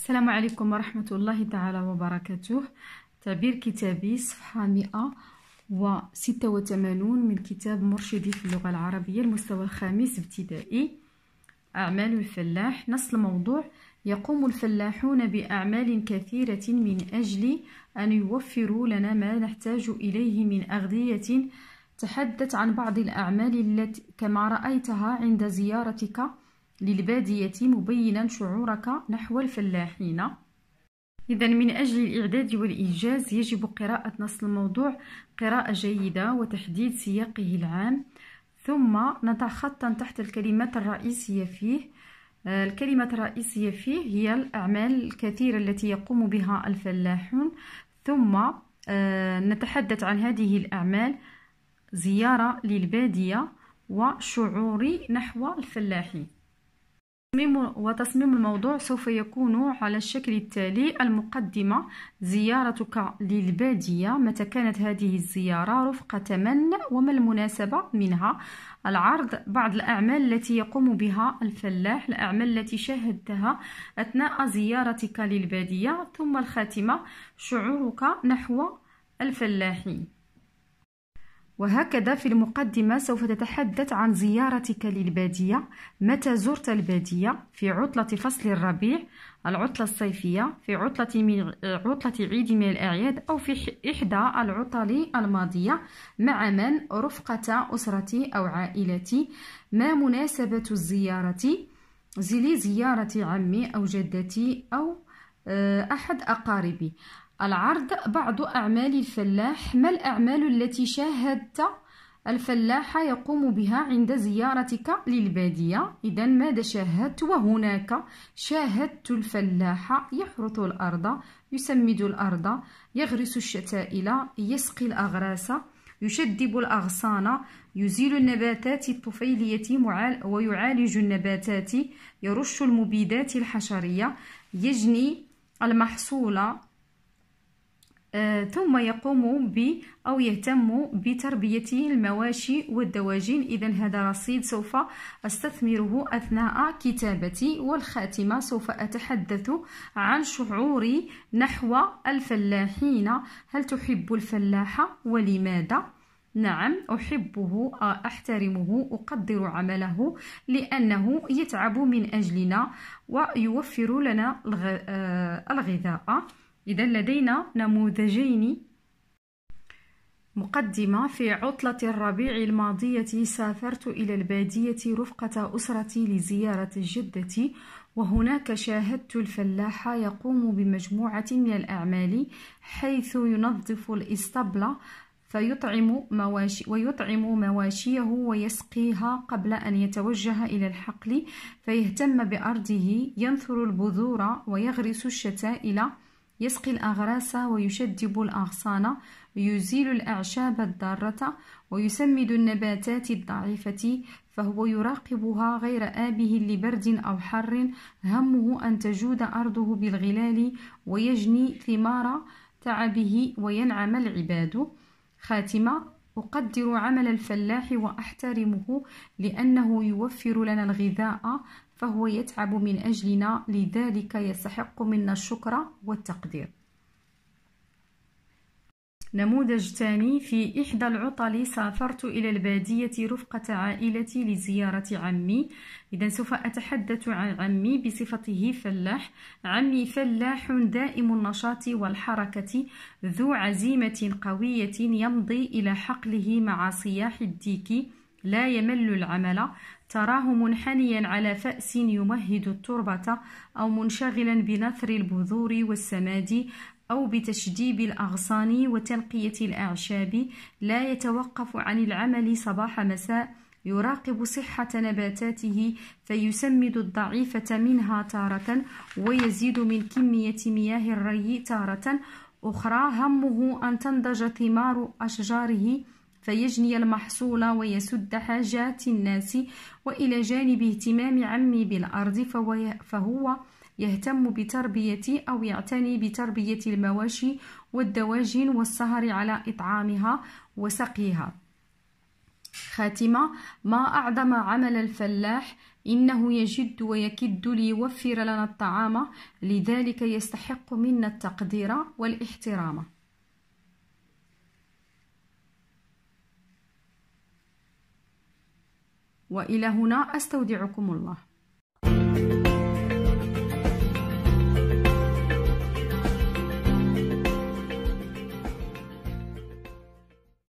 السلام عليكم ورحمة الله تعالى وبركاته تعبير كتابي صفحة 186 من كتاب مرشدي في اللغة العربية المستوى الخامس ابتدائي أعمال الفلاح نص الموضوع يقوم الفلاحون بأعمال كثيرة من أجل أن يوفروا لنا ما نحتاج إليه من أغذية تحدث عن بعض الأعمال التي كما رأيتها عند زيارتك للبادية مبينا شعورك نحو الفلاحين إذا من أجل الإعداد والإيجاز يجب قراءة نص الموضوع قراءة جيدة وتحديد سياقه العام ثم خطا تحت الكلمات الرئيسية فيه الكلمة الرئيسية فيه هي الأعمال الكثيرة التي يقوم بها الفلاحون ثم آه، نتحدث عن هذه الأعمال زيارة للبادية وشعوري نحو الفلاحين تصميم وتصميم الموضوع سوف يكون على الشكل التالي المقدمة زيارتك للبادية متى كانت هذه الزيارة رفقة من وما المناسبة منها العرض بعض الأعمال التي يقوم بها الفلاح الأعمال التي شاهدتها أثناء زيارتك للبادية ثم الخاتمة شعورك نحو الفلاحين وهكذا في المقدمة سوف تتحدث عن زيارتك للبادية متى زرت البادية في عطلة فصل الربيع العطلة الصيفية في عطلة, من عطلة عيد من الأعياد أو في إحدى العطل الماضية مع من رفقة أسرتي أو عائلتي ما مناسبة الزيارة لزيارة عمي أو جدتي أو آه، أحد أقاربي العرض بعض أعمال الفلاح ما الأعمال التي شاهدت الفلاح يقوم بها عند زيارتك للبادية إذا ماذا شاهدت وهناك شاهدت الفلاح يحرث الأرض يسمد الأرض يغرس الشتائل يسقي الأغراس يشدب الأغصان يزيل النباتات الطفيلية ويعالج النباتات يرش المبيدات الحشرية يجني المحصول آه، ثم يقوم ب أو يهتم بتربية المواشي والدواجن إذا هذا رصيد سوف أستثمره أثناء كتابتي والخاتمة سوف أتحدث عن شعوري نحو الفلاحين هل تحب الفلاح ولماذا؟ نعم أحبه أحترمه أقدر عمله لأنه يتعب من أجلنا ويوفر لنا آه، الغذاء إذا لدينا نموذجين مقدمة في عطلة الربيع الماضية سافرت إلى البادية رفقة أسرتي لزيارة جدتي وهناك شاهدت الفلاح يقوم بمجموعة من الأعمال حيث ينظف الإسطبل فيطعم مواشي ويطعم مواشيه ويسقيها قبل أن يتوجه إلى الحقل فيهتم بأرضه ينثر البذور ويغرس الشتائل يسقي الأغراس ويشدب الأغصان ويزيل الأعشاب الضارة ويسمد النباتات الضعيفة فهو يراقبها غير آبه لبرد أو حر همه أن تجود أرضه بالغلال ويجني ثمار تعبه وينعم العباد خاتمة أقدر عمل الفلاح وأحترمه لأنه يوفر لنا الغذاء فهو يتعب من أجلنا لذلك يستحق منا الشكر والتقدير نموذج ثاني في إحدى العطل سافرت إلى البادية رفقة عائلتي لزيارة عمي إذا سوف أتحدث عن عمي بصفته فلاح عمي فلاح دائم النشاط والحركة ذو عزيمة قوية يمضي إلى حقله مع صياح الديك لا يمل العمل تراه منحنيا على فأس يمهد التربة أو منشغلا بنثر البذور والسماد أو بتشديب الأغصان وتنقية الأعشاب لا يتوقف عن العمل صباح مساء يراقب صحة نباتاته فيسمد الضعيفة منها تارة ويزيد من كمية مياه الري تارة أخرى همه أن تنضج ثمار أشجاره فيجني المحصول ويسد حاجات الناس وإلى جانب اهتمام عمي بالأرض فهو يهتم بتربية أو يعتني بتربية المواشي والدواجن والسهر على إطعامها وسقيها خاتمة ما أعظم عمل الفلاح إنه يجد ويكد ليوفر لنا الطعام لذلك يستحق منا التقدير والاحترام والى هنا استودعكم الله